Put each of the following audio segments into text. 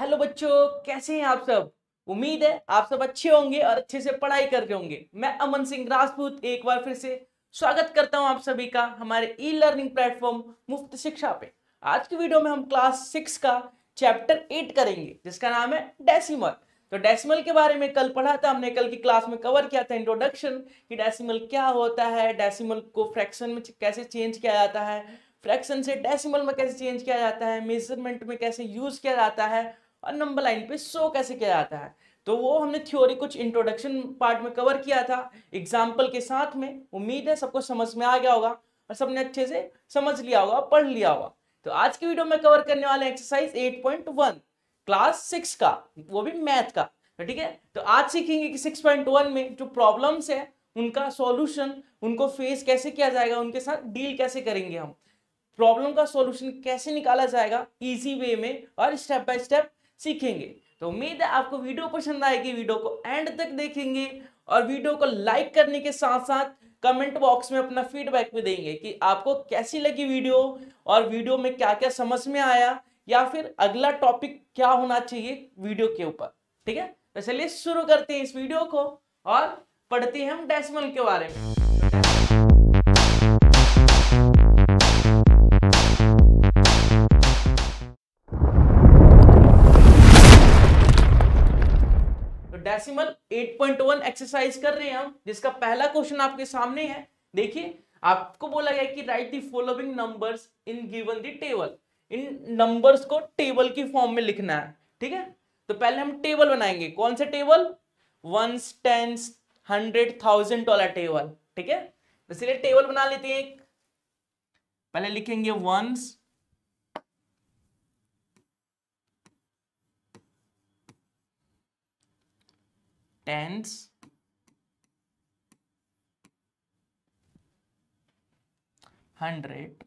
hello बच्चों कैसे हैं आप सब उम्मीद है आप सब अच्छे होंगे और अच्छे से पढ़ाई कर रहे होंगे मैं अमन सिंह राजपूत एक बार फिर से स्वागत करता हूं आप सभी का हमारे ई लर्निंग प्लेटफॉर्म मुफ्त शिक्षा पे आज की वीडियो में हम क्लास सिक्स का चैप्टर एट करेंगे जिसका नाम है डेसिमल तो डेसिमल के बारे में कल पढ़ा था हमने कल की क्लास में कवर किया था इंट्रोडक्शन कि डेसिमल क्या होता है डेसिमल को फ्रैक्शन में कैसे चेंज किया जाता है फ्रैक्शन से डेसिमल में कैसे चेंज किया जाता है मेजरमेंट में कैसे यूज किया जाता है और नंबर लाइन पे शो कैसे किया जाता है तो वो हमने थ्योरी कुछ इंट्रोडक्शन पार्ट में कवर किया था एग्जाम्पल के साथ में उम्मीद है सबको समझ में आ गया होगा और सबने अच्छे से समझ लिया होगा पढ़ लिया होगा तो आज की वीडियो में कवर करने वाले एक्सरसाइज 8.1 क्लास सिक्स का वो भी मैथ का तो ठीक है तो आज सीखेंगे कि 6.1 में जो प्रॉब्लम्स है उनका सॉल्यूशन उनको फेस कैसे किया जाएगा उनके साथ डील कैसे करेंगे हम प्रॉब्लम का सॉल्यूशन कैसे निकाला जाएगा इजी वे में और स्टेप बाय स्टेप सीखेंगे तो उम्मीद है आपको वीडियो पसंद आएगी वीडियो को एंड तक देखेंगे और वीडियो को लाइक करने के साथ साथ कमेंट बॉक्स में अपना फीडबैक भी देंगे कि आपको कैसी लगी वीडियो और वीडियो में क्या क्या समझ में आया या फिर अगला टॉपिक क्या होना चाहिए वीडियो के ऊपर ठीक है तो चलिए शुरू करते हैं इस वीडियो को और पढ़ते हैं हम डेसिमल के बारे में डेसिमल 8.1 एक्सरसाइज कर रहे हैं हम जिसका पहला क्वेश्चन आपके सामने है देखिए आपको बोला गया कि write the following numbers in given the table इन नंबर्स को टेबल की फॉर्म में लिखना है ठीक है तो पहले हम टेबल बनाएंगे कौन से table one tens hundred thousand वाला टेबल ठीक है तो इसलिए टेबल बना लेते हैं पहले लिखेंगे वंस tens hundred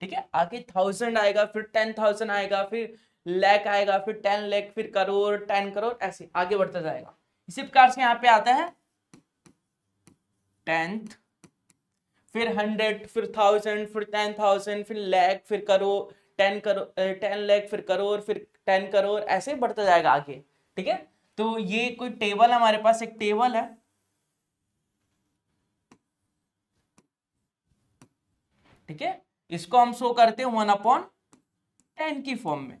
ठीक है आगे थाउजेंड आएगा फिर टेन थाउजेंड आएगा फिर लैक आएगा फिर टेन लैक फिर करोड़ टेन करोड़ ऐसे आगे बढ़ता जाएगा इसी प्रकार से यहाँ पे आता है टेंथ फिर हंड्रेड फिर थाउजेंड फिर टेन थाउजेंड फिर लैक फिर करोड़ टेन करोड़ टेन लैक फिर करोड़ फिर टेन करोड़ ऐसे बढ़ता जाएगा आगे ठीक है तो ये कोई टेबल हमारे पास एक टेबल है ठीक है इसको हम शो करते हैं वन अपॉन टेन की फॉर्म में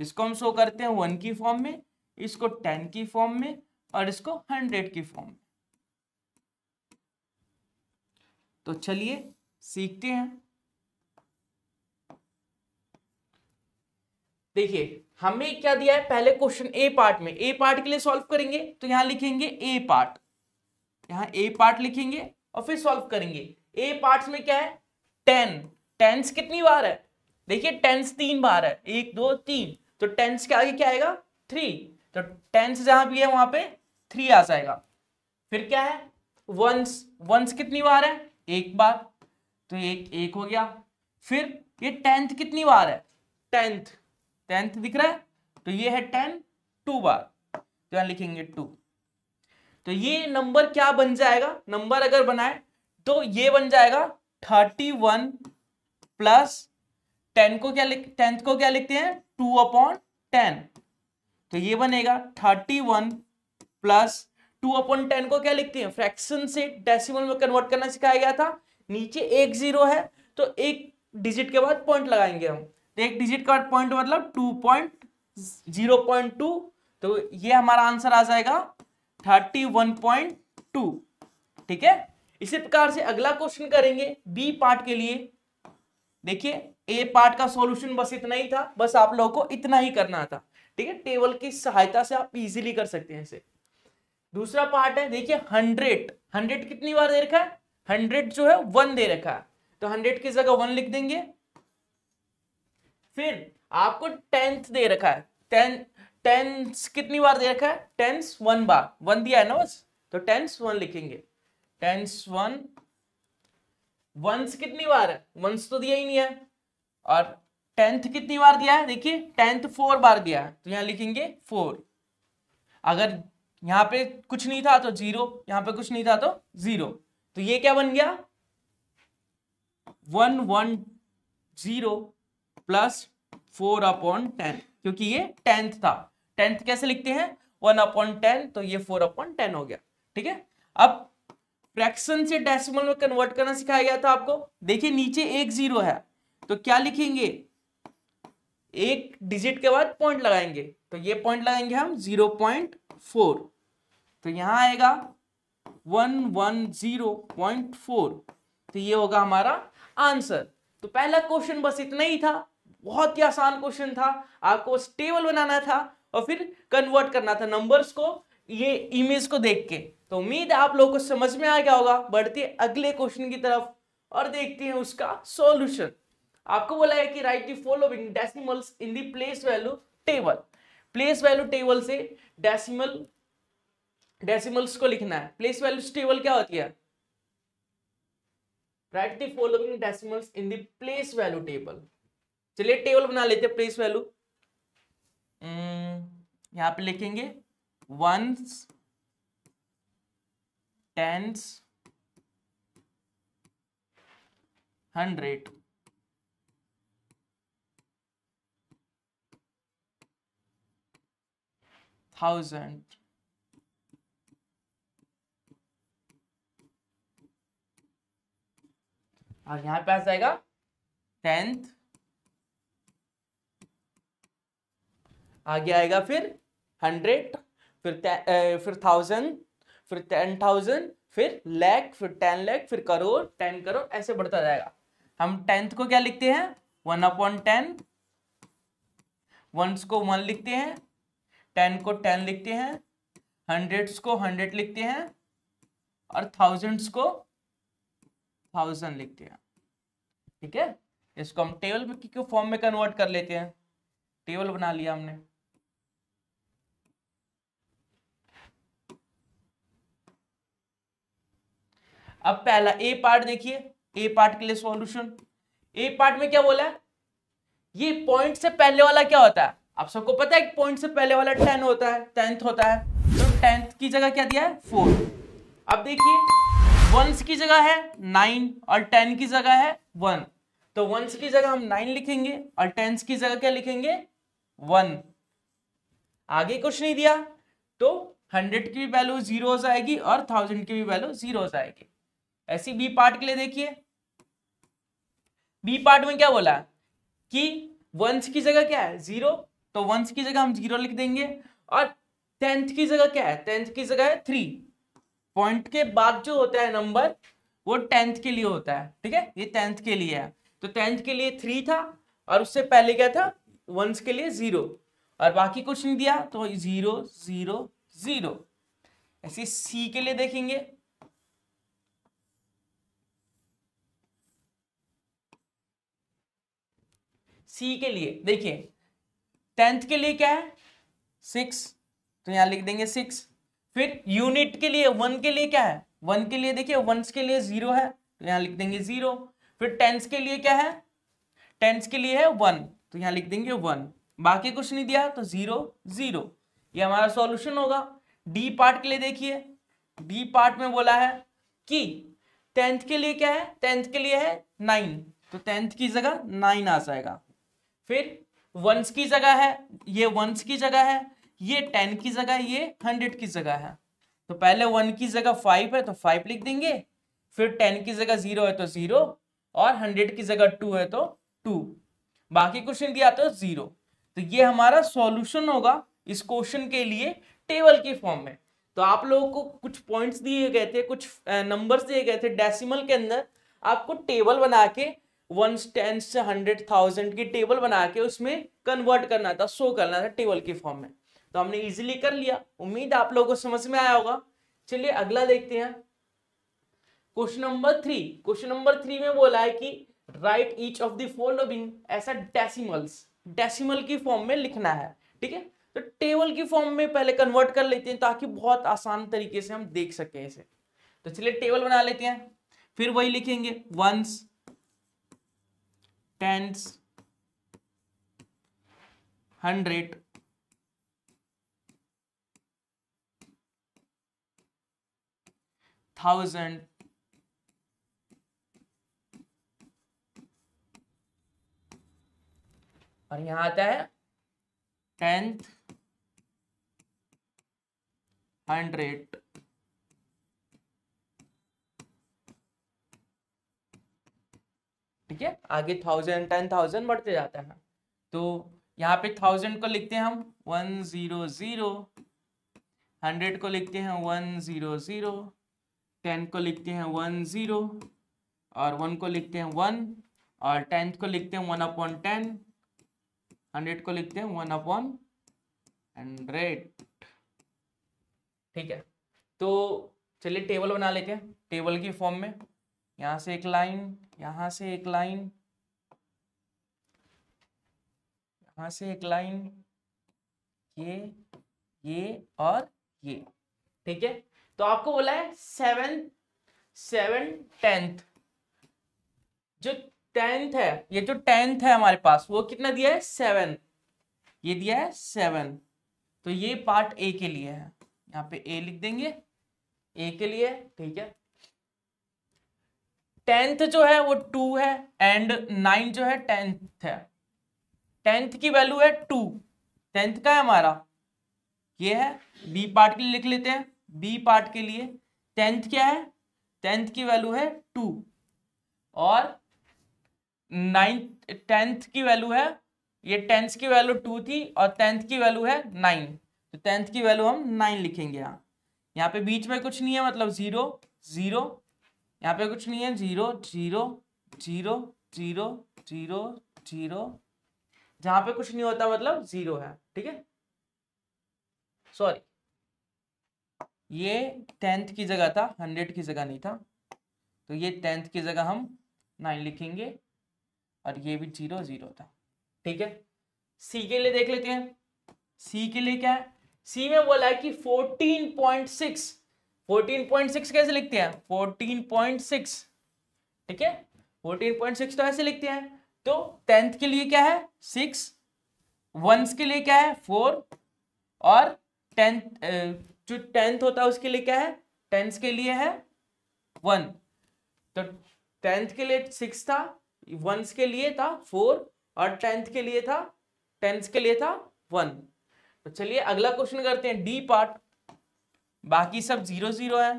इसको हम शो करते हैं वन की फॉर्म में इसको टेन की फॉर्म में और इसको हंड्रेड की फॉर्म में तो चलिए सीखते हैं देखिए हमें क्या दिया है पहले क्वेश्चन ए पार्ट में ए पार्ट के लिए सॉल्व करेंगे तो यहां लिखेंगे ए पार्ट यहां ए पार्ट लिखेंगे और फिर सॉल्व करेंगे ए पार्ट में क्या है टेन टेंस कितनी बार है देखिए टेंस तीन बार है एक दो तीन तो टेंस के आगे क्या आएगा थ्री तो टेंस जहां भी है वहां पे थ्री आ जाएगा फिर क्या है वंस वंस कितनी बार है एक बार तो एक एक हो गया फिर ये टेंथ कितनी बार है टेंथ टेंथ दिख रहा है तो ये है टेन टू बार तो यहां लिखेंगे टू तो ये नंबर क्या बन जाएगा नंबर अगर बनाए तो ये बन जाएगा थर्टी वन प्लस टेन को क्या लिख टेंथ को क्या लिखते हैं टू अपॉन टेन तो ये बनेगा thirty one plus two upon ten को क्या लिखते हैं फ्रैक्शन से डेसिमल में कन्वर्ट करना सिखाया गया था नीचे एक जीरो है तो एक डिजिट के बाद पॉइंट लगाएंगे हम तो एक डिजिट के बाद पॉइंट मतलब two point zero point two तो ये हमारा आंसर आ जाएगा थर्टी वन पॉइंट टू ठीक है इसी प्रकार से अगला क्वेश्चन करेंगे बी पार्ट के लिए देखिए ए पार्ट का सॉल्यूशन बस इतना ही था बस आप लोगों को इतना ही करना था ठीक है टेबल की सहायता से आप इजीली कर सकते हैं इसे दूसरा पार्ट है देखिए हंड्रेड हंड्रेड कितनी बार दे रखा है हंड्रेड जो है वन दे रखा है तो हंड्रेड की जगह वन लिख देंगे फिर आपको टेंथ दे रखा है टें, टेंस कितनी बार दे रखा है टेंस वन बार वन दिया है ना बस तो टेंस वन लिखेंगे टेंस वन वंस कितनी बार है वंस तो दिया ही नहीं है और टेंथ कितनी बार दिया है देखिए टेंथ फोर बार दिया है तो यहाँ लिखेंगे फोर अगर यहाँ पे कुछ नहीं था तो जीरो यहाँ पे कुछ नहीं था तो जीरो तो ये क्या बन गया one one zero plus four upon ten क्योंकि ये टेंथ था टेंथ कैसे लिखते हैं वन अपॉन टेन तो ये फोर अपॉन टेन हो गया ठीक है अब फ्रैक्शन से डेसिमल में कन्वर्ट करना सिखाया गया था आपको देखिए नीचे एक जीरो है तो क्या लिखेंगे एक डिजिट के बाद पॉइंट लगाएंगे तो ये पॉइंट लगाएंगे हम जीरो पॉइंट फोर तो यहां आएगा one one zero point four तो ये होगा हमारा आंसर तो पहला क्वेश्चन बस इतना ही था बहुत ही आसान क्वेश्चन था आपको स्टेबल टेबल बनाना था और फिर कन्वर्ट करना था नंबर्स को ये इमेज को देख के तो उम्मीद आप लोगों को समझ में आ गया होगा बढ़ते अगले क्वेश्चन की तरफ और देखते हैं उसका सॉल्यूशन आपको बोला है कि write the following decimals in the place value table place value table से डेसिमल डेसिमल्स को लिखना है प्लेस वैल्यू टेबल क्या होती है write the following decimals in the place value table चलिए टेबल बना लेते हैं प्लेस वैल्यू यहां पे लिखेंगे वंस टेंस हंड्रेड thousand और यहां पे आ जाएगा टेंथ आगे आएगा फिर हंड्रेड फिर ए, फिर थाउजेंड फिर टेन थाउजेंड फिर लैख फिर टेन लैख फिर करोड़ टेन करोड़ ऐसे बढ़ता जाएगा हम टेंथ को क्या लिखते हैं वन अपॉन टेन वंस को वन लिखते हैं टेन को टेन लिखते हैं हंड्रेड्स को हंड्रेड लिखते हैं और थाउजेंड्स को थाउजेंड लिखते हैं ठीक है इसको हम टेबल के फॉर्म में कन्वर्ट कर लेते हैं टेबल बना लिया हमने अब पहला ए पार्ट देखिए ए पार्ट के लिए सॉल्यूशन ए पार्ट में क्या बोला है ये पॉइंट से पहले वाला क्या होता है आप सबको पता है एक पॉइंट से पहले वाला टेन होता है टेंथ होता है तो टेंथ की जगह क्या दिया है फोर अब देखिए वंस की जगह है नाइन और टेन की जगह है वन तो वंस की जगह हम नाइन लिखेंगे और टेंथ की जगह क्या लिखेंगे वन आगे कुछ नहीं दिया तो हंड्रेड की भी वैल्यू जीरो हो जाएगी और थाउजेंड की भी वैल्यू जीरो हो जाएगी ऐसी बी पार्ट के लिए देखिए बी पार्ट में क्या बोला कि वंस की जगह क्या है जीरो तो वंस की जगह हम जीरो लिख देंगे और टेंथ की जगह क्या है टेंथ की जगह है थ्री पॉइंट के बाद जो होता है नंबर वो टेंथ के लिए होता है ठीक है ये टेंथ के लिए है तो टेंथ के लिए थ्री था और उससे पहले क्या था वंस के लिए जीरो और बाकी कुछ नहीं दिया तो जीरो जीरो जीरो ऐसे सी के लिए देखेंगे सी के लिए देखिए टेंथ के लिए क्या है सिक्स तो यहां लिख देंगे सिक्स फिर यूनिट के लिए वन के लिए क्या है वन के लिए देखिए वंस के लिए जीरो है तो यहां लिख देंगे जीरो फिर टेंस के लिए क्या है टेंस के लिए है वन तो यहां लिख देंगे वन बाकी कुछ नहीं दिया तो जीरो जीरो ये हमारा सॉल्यूशन होगा डी पार्ट के लिए देखिए डी पार्ट में बोला है कि टेंथ के लिए क्या है टेंथ के लिए है नाइन तो टेंथ की जगह नाइन आ जाएगा फिर वंस की जगह है ये वंस की जगह है ये टेन की जगह है ये हंड्रेड की जगह है तो पहले वन की जगह फाइव है तो फाइव लिख देंगे फिर टेन की जगह जीरो है तो जीरो और हंड्रेड की जगह टू है तो टू बाकी क्वेश्चन दिया तो जीरो तो ये हमारा सॉल्यूशन होगा इस क्वेश्चन के लिए टेबल के फॉर्म में तो आप लोगों को कुछ पॉइंट्स दिए गए थे कुछ नंबर्स दिए गए थे डेसिमल के अंदर आपको टेबल बना के वन टेन से हंड्रेड थाउजेंड की टेबल बना के उसमें कन्वर्ट करना था शो करना था टेबल के फॉर्म में तो हमने इजीली कर लिया उम्मीद आप लोगों को समझ में आया होगा चलिए अगला देखते हैं question number three question number three में बोला है कि write each of the following ऐसा डेसिमल्स डेसिमल की फॉर्म में लिखना है ठीक है तो टेबल की फॉर्म में पहले कन्वर्ट कर लेते हैं ताकि बहुत आसान तरीके से हम देख सकें इसे तो चलिए टेबल बना लेते हैं फिर वही लिखेंगे वंस tens hundred thousand और यहां आता है टेंथ हंड्रेड ठीक है आगे थाउजेंड टेन थाउजेंड बढ़ते जाता है तो यहाँ पे थाउजेंड को लिखते हैं हम वन जीरो जीरो हंड्रेड को लिखते हैं वन जीरो जीरो टेन को लिखते हैं वन जीरो और वन को लिखते हैं वन और टेंथ को लिखते हैं वन अपॉन टेन हंड्रेड को लिखते हैं वन अपॉन हंड्रेड ठीक है तो चलिए टेबल बना लेते हैं टेबल की फॉर्म में यहाँ से एक लाइन यहां से एक लाइन यहां से एक लाइन ये ये और ये ठीक है तो आपको बोला है सेवन सेवन टेंथ जो टेंथ है ये जो टेंथ है हमारे पास वो कितना दिया है सेवन ये दिया है सेवन तो ये पार्ट ए के लिए है यहाँ पे ए लिख देंगे ए के लिए ठीक है टेंथ जो है वो टू है एंड नाइन जो है टेंथ है टेंथ की वैल्यू है टू टेंथ का है हमारा ये है बी पार्ट के लिए लिख लेते हैं बी पार्ट के लिए टेंथ क्या है टेंथ की वैल्यू है टू और नाइन्थ टेंथ की वैल्यू है ये टेंथ की वैल्यू टू थी और टेंथ की वैल्यू है नाइन तो टेंथ की वैल्यू हम नाइन लिखेंगे यहाँ यहाँ पे बीच में कुछ नहीं है मतलब जीरो जीरो यहाँ पे कुछ नहीं है zero zero zero zero zero zero जहां पे कुछ नहीं होता मतलब जीरो है ठीक है सॉरी ये टेंथ की जगह था हंड्रेड की जगह नहीं था तो ये टेंथ की जगह हम नाइन लिखेंगे और ये भी जीरो जीरो था ठीक है सी के लिए देख लेते हैं सी के लिए क्या है सी में बोला है कि फोर्टीन पॉइंट सिक्स 14.6 कैसे लिखते हैं 14.6 ठीक है 14.6 तो ऐसे लिखते हैं तो टेंथ के लिए क्या है सिक्स वंस के लिए क्या है फोर और टेंथ जो टेंथ होता है उसके लिए क्या है टेंथ के लिए है वन तो टेंथ के लिए सिक्स था वंस के लिए था फोर और टेंथ के लिए था टेंथ के लिए था वन तो चलिए अगला क्वेश्चन करते हैं डी पार्ट बाकी सब जीरो जीरो है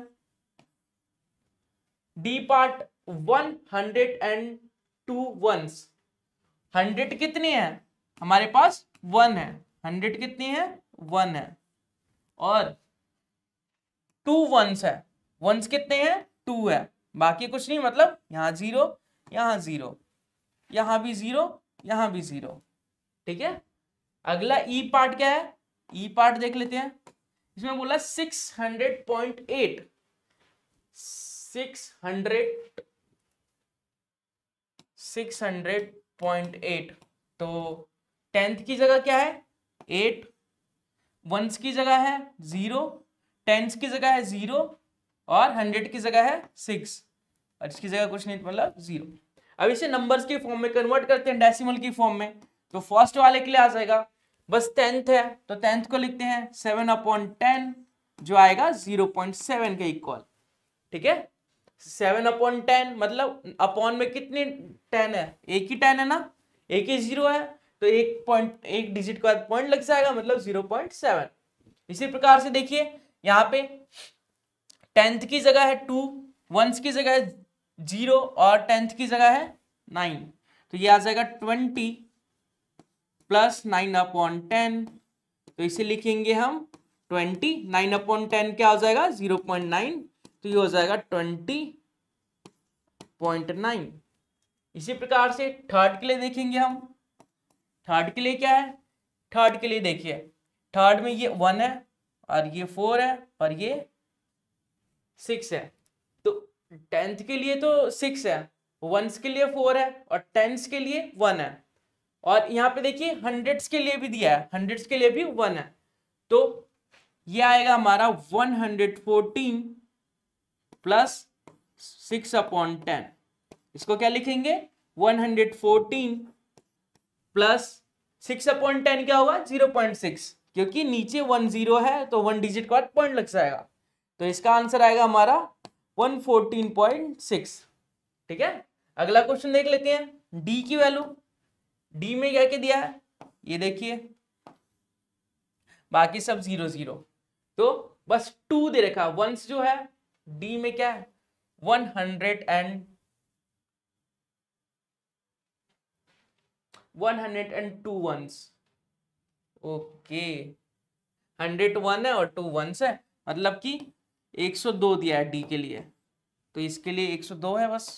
D part one hundred and two ones hundred कितनी है हमारे पास वन है हंड्रेड कितनी है वन है और टू वंस है वंस कितने हैं टू है बाकी कुछ नहीं मतलब यहां जीरो यहां जीरो यहां भी जीरो यहां भी जीरो ठीक है अगला ई e पार्ट क्या है ई e पार्ट देख लेते हैं इसमें बोला six hundred point eight six hundred six hundred point eight तो टेंथ की जगह क्या है एट वंस की जगह है जीरो टेंस की जगह है जीरो और हंड्रेड की जगह है सिक्स और इसकी जगह कुछ नहीं मतलब जीरो अब इसे नंबर्स के फॉर्म में कन्वर्ट करते हैं डेसिमल की फॉर्म में तो फर्स्ट वाले के लिए आ जाएगा बस टेंथ है तो टेंथ को लिखते हैं सेवन अपॉन टेन जो आएगा जीरो पॉइंट सेवन के इक्वल ठीक है सेवन अपॉन टेन मतलब अपॉन में कितनी टेन है एक ही टेन है ना एक ही जीरो है तो एक पॉइंट एक डिजिट के बाद पॉइंट लग जाएगा मतलब जीरो पॉइंट सेवन इसी प्रकार से देखिए यहाँ पे टेंथ की जगह है टू वंस की जगह है जीरो और टेंथ की जगह है नाइन तो ये आ जाएगा twenty plus nine upon ten तो इसे लिखेंगे हम ट्वेंटी नाइन अपॉन टेन क्या हो जाएगा जीरो पॉइंट नाइन तो ये हो जाएगा ट्वेंटी पॉइंट नाइन इसी प्रकार से थर्ड के लिए देखेंगे हम थर्ड के लिए क्या है थर्ड के लिए देखिए थर्ड में ये वन है और ये फोर है और ये सिक्स है तो टेंथ के लिए तो सिक्स है वंस के लिए फोर है और टेंस के लिए वन है और यहाँ पे देखिए हंड्रेड्स के लिए भी दिया है हंड्रेड्स के लिए भी वन है तो ये आएगा हमारा one hundred fourteen plus six upon ten इसको क्या लिखेंगे one hundred fourteen plus six upon ten क्या होगा जीरो पॉइंट सिक्स क्योंकि नीचे वन जीरो है तो वन डिजिट के बाद पॉइंट लग जाएगा तो इसका आंसर आएगा हमारा वन फोर्टीन पॉइंट सिक्स ठीक है अगला क्वेश्चन देख लेते हैं डी की वैल्यू डी में क्या क्या दिया है ये देखिए बाकी सब जीरो जीरो तो बस टू दे रखा वंस जो है डी में क्या है one hundred and one hundred and two ones okay hundred one है और टू वंस है मतलब कि एक सौ दो दिया है डी के लिए तो इसके लिए एक सौ दो है बस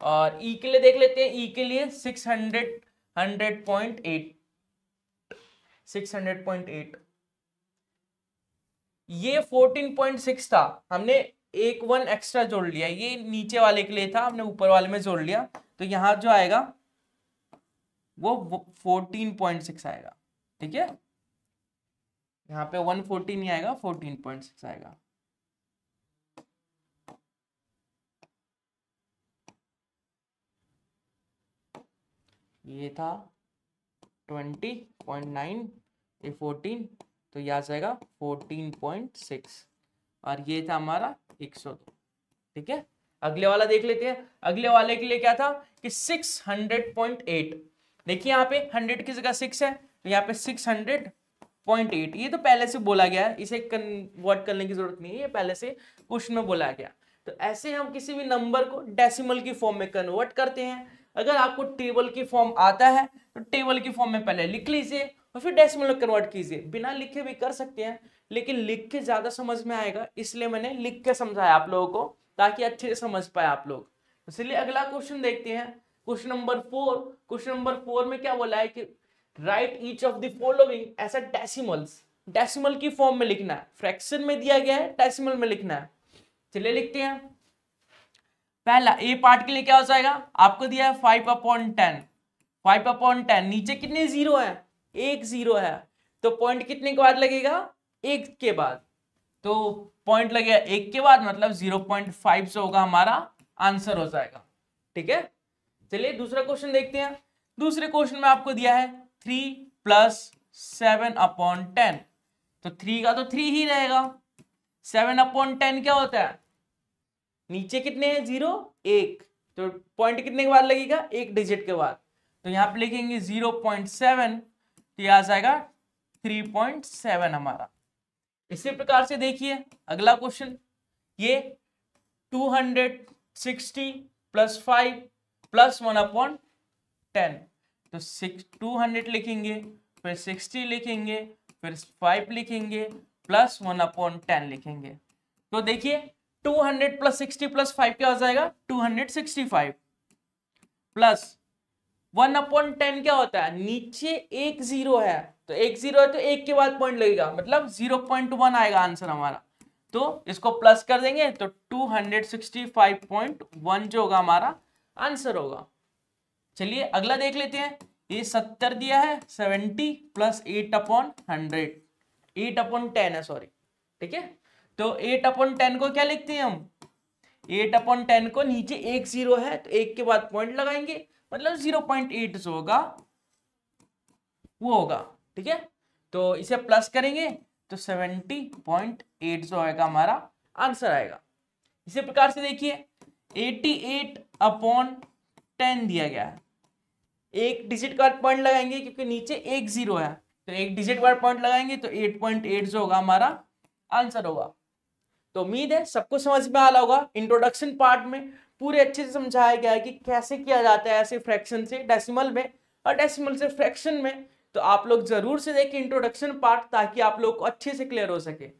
और ई e के लिए देख लेते हैं ई e के लिए six hundred hundred point eight six hundred point eight ये फोर्टीन पॉइंट सिक्स था हमने एक वन एक्स्ट्रा जोड़ लिया ये नीचे वाले के लिए था हमने ऊपर वाले में जोड़ लिया तो यहां जो आएगा वो फोर्टीन पॉइंट सिक्स आएगा ठीक है यहाँ पे वन फोर्टीन नहीं आएगा फोर्टीन पॉइंट सिक्स आएगा ये था ट्वेंटी पॉइंट नाइन ये फोर्टीन तो ये आ जाएगा फोर्टीन पॉइंट सिक्स और ये था हमारा एक सौ दो ठीक है अगले वाला देख लेते हैं अगले वाले के लिए क्या था कि सिक्स हंड्रेड पॉइंट एट देखिए यहाँ पे हंड्रेड की जगह सिक्स है तो यहाँ पे सिक्स हंड्रेड पॉइंट एट ये तो पहले से बोला गया है इसे कन्वर्ट करने की जरूरत नहीं है ये पहले से क्वेश्चन में बोला गया तो ऐसे हम किसी भी नंबर को डेसिमल की फॉर्म में कन्वर्ट करते हैं अगर आपको टेबल की फॉर्म आता है तो टेबल की फॉर्म में पहले लिख लीजिए और फिर डेसिमल में कन्वर्ट कीजिए बिना लिखे भी कर सकते हैं लेकिन लिख के ज़्यादा समझ में आएगा इसलिए मैंने लिख के समझाया आप लोगों को ताकि अच्छे से समझ पाए आप लोग इसलिए अगला क्वेश्चन देखते हैं question number four question number four में क्या बोला है कि write each of the following as a decimals decimal की फॉर्म में लिखना है फ्रैक्शन में दिया गया है डेसिमल में लिखना है चलिए लिखते हैं पहला ए पार्ट के लिए क्या हो जाएगा आपको दिया है five upon ten five upon ten नीचे कितने जीरो है एक जीरो है तो पॉइंट कितने के बाद लगेगा एक के बाद तो पॉइंट लगेगा एक के बाद मतलब जीरो पॉइंट फाइव से होगा हमारा आंसर हो जाएगा ठीक है चलिए दूसरा क्वेश्चन देखते हैं दूसरे क्वेश्चन में आपको दिया है three plus seven upon ten तो थ्री का तो थ्री ही रहेगा सेवन अपॉन टेन क्या होता है नीचे कितने हैं जीरो एक तो पॉइंट कितने के बाद लगेगा एक डिजिट के बाद तो यहाँ पे लिखेंगे जीरो पॉइंट सेवन तो यह आ जाएगा थ्री पॉइंट सेवन हमारा इसी प्रकार से देखिए अगला क्वेश्चन ये two hundred sixty plus five plus one upon ten तो सिक्स टू हंड्रेड लिखेंगे फिर सिक्सटी लिखेंगे फिर फाइव लिखेंगे प्लस वन अपॉन टेन लिखेंगे तो देखिए two hundred plus sixty plus five क्या हो जाएगा two hundred sixty five plus one upon ten क्या होता है नीचे एक जीरो है तो एक जीरो है तो एक के बाद पॉइंट लगेगा मतलब जीरो पॉइंट वन आएगा आंसर हमारा तो इसको प्लस कर देंगे तो two hundred sixty five point one जो होगा हमारा आंसर होगा चलिए अगला देख लेते हैं ये सत्तर दिया है seventy plus eight upon hundred eight upon ten है सॉरी ठीक है तो एट अपॉन टेन को क्या लिखते हैं हम एट अपॉन टेन को नीचे एक जीरो है तो एक के बाद पॉइंट लगाएंगे मतलब जीरो पॉइंट एट जो होगा वो होगा ठीक है तो इसे प्लस करेंगे तो सेवेंटी पॉइंट एट जो आएगा हमारा आंसर आएगा इसी प्रकार से देखिए एटी एट अपॉन टेन दिया गया है एक डिजिट का पॉइंट लगाएंगे क्योंकि नीचे एक जीरो है तो एक डिजिट का पॉइंट लगाएंगे तो एट पॉइंट एट जो होगा हमारा आंसर होगा तो उम्मीद है सबको समझ में आ रहा होगा इंट्रोडक्शन पार्ट में पूरे अच्छे से समझाया गया है कि कैसे किया जाता है ऐसे फ्रैक्शन से डेसिमल में और डेसिमल से फ्रैक्शन में तो आप लोग जरूर से देखें इंट्रोडक्शन पार्ट ताकि आप लोग को अच्छे से क्लियर हो सके